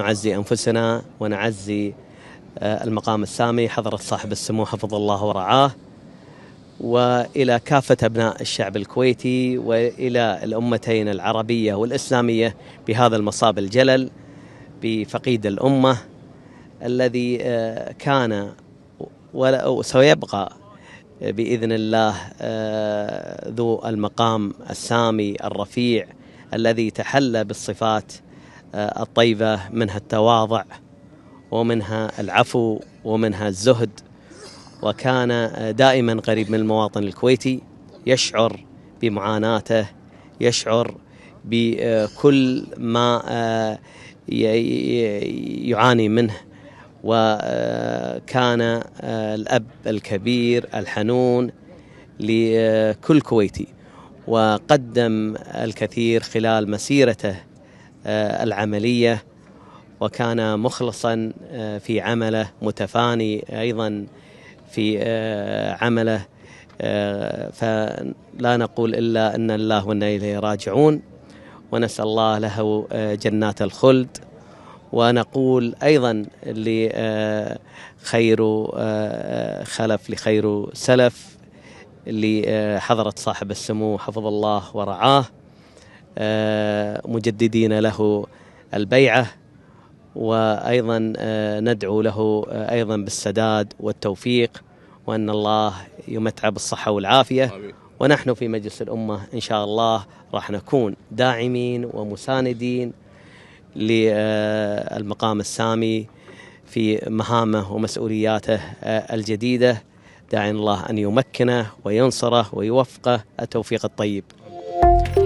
نعزي أنفسنا ونعزي آه، المقام السامي حضرة صاحب السمو حفظ الله ورعاه وإلى كافة أبناء الشعب الكويتي وإلى الأمتين العربية والإسلامية بهذا المصاب الجلل بفقيد الأمة الذي آه، كان وسيبقى آه، بإذن الله ذو المقام السامي الرفيع الذي تحلى بالصفات آه، الطيبة منها التواضع ومنها العفو ومنها الزهد وكان آه، دائما قريب من المواطن الكويتي يشعر بمعاناته يشعر بكل ما آه، يعاني منه وكان الأب الكبير الحنون لكل كويتي وقدم الكثير خلال مسيرته آه، العمليه وكان مخلصا آه، في عمله متفاني ايضا في آه، عمله فلا نقول الا ان الله وانا اليه راجعون ونسال الله له جنات الخلد ونقول ايضا لخير خلف لخير سلف لحضره صاحب السمو حفظ الله ورعاه آه، مجددين له البيعه وايضا آه، ندعو له آه، ايضا بالسداد والتوفيق وان الله يمتع بالصحه والعافيه ونحن في مجلس الامه ان شاء الله راح نكون داعمين ومساندين للمقام السامي في مهامه ومسؤولياته الجديده داعين الله ان يمكنه وينصره ويوفقه التوفيق الطيب.